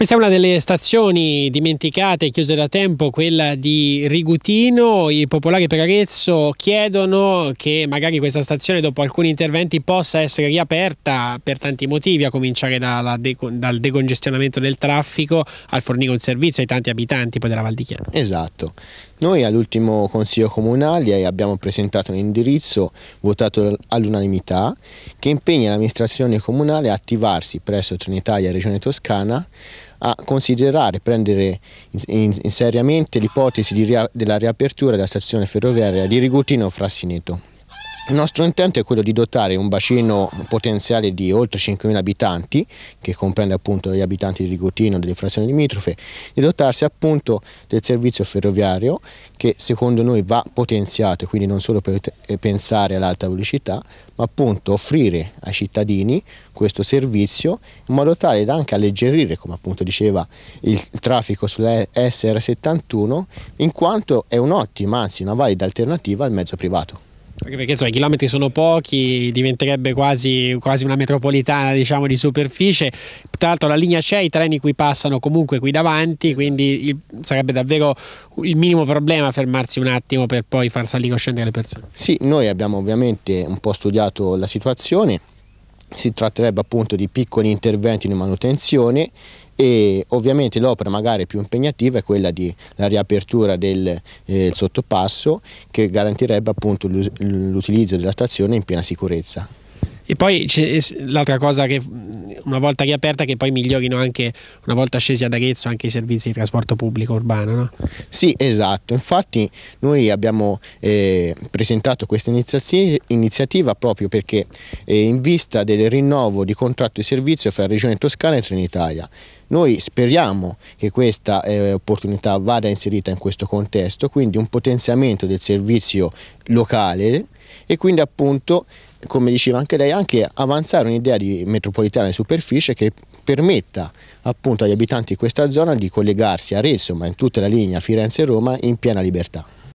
Questa è una delle stazioni dimenticate, chiuse da tempo, quella di Rigutino. I popolari per Arezzo chiedono che magari questa stazione dopo alcuni interventi possa essere riaperta per tanti motivi, a cominciare dalla, dal decongestionamento del traffico al fornire un servizio ai tanti abitanti della Val di Chiana. Esatto. Noi all'ultimo Consiglio Comunale abbiamo presentato un indirizzo votato all'unanimità che impegna l'amministrazione comunale a attivarsi presso Trinitalia Regione Toscana a considerare, prendere in, in, in seriamente l'ipotesi ria, della riapertura della stazione ferroviaria di Rigutino Frassineto. Il nostro intento è quello di dotare un bacino potenziale di oltre 5.000 abitanti, che comprende appunto gli abitanti di e delle frazioni limitrofe, di dotarsi appunto del servizio ferroviario che secondo noi va potenziato, quindi non solo per eh, pensare all'alta velocità, ma appunto offrire ai cittadini questo servizio in modo tale da anche alleggerire, come appunto diceva, il traffico sulla SR71, in quanto è un'ottima, anzi una valida alternativa al mezzo privato. Anche perché insomma, i chilometri sono pochi, diventerebbe quasi, quasi una metropolitana diciamo, di superficie. Tra l'altro la linea c'è, i treni qui passano comunque qui davanti, esatto. quindi il, sarebbe davvero il minimo problema fermarsi un attimo per poi far salire o scendere le persone. Sì, noi abbiamo ovviamente un po' studiato la situazione si tratterebbe appunto di piccoli interventi di manutenzione e ovviamente l'opera magari più impegnativa è quella della riapertura del eh, sottopasso che garantirebbe appunto l'utilizzo della stazione in piena sicurezza. E poi l'altra cosa che una volta riaperta che poi migliorino anche una volta scesi ad Arezzo anche i servizi di trasporto pubblico urbano. No? Sì, esatto, infatti noi abbiamo eh, presentato questa iniziativa, iniziativa proprio perché eh, in vista del rinnovo di contratto di servizio fra Regione Toscana e Trenitalia. Noi speriamo che questa eh, opportunità vada inserita in questo contesto, quindi un potenziamento del servizio locale e quindi appunto come diceva anche lei, anche avanzare un'idea di metropolitana di superficie che permetta appunto agli abitanti di questa zona di collegarsi a Rezzo, ma in tutta la linea Firenze-Roma in piena libertà.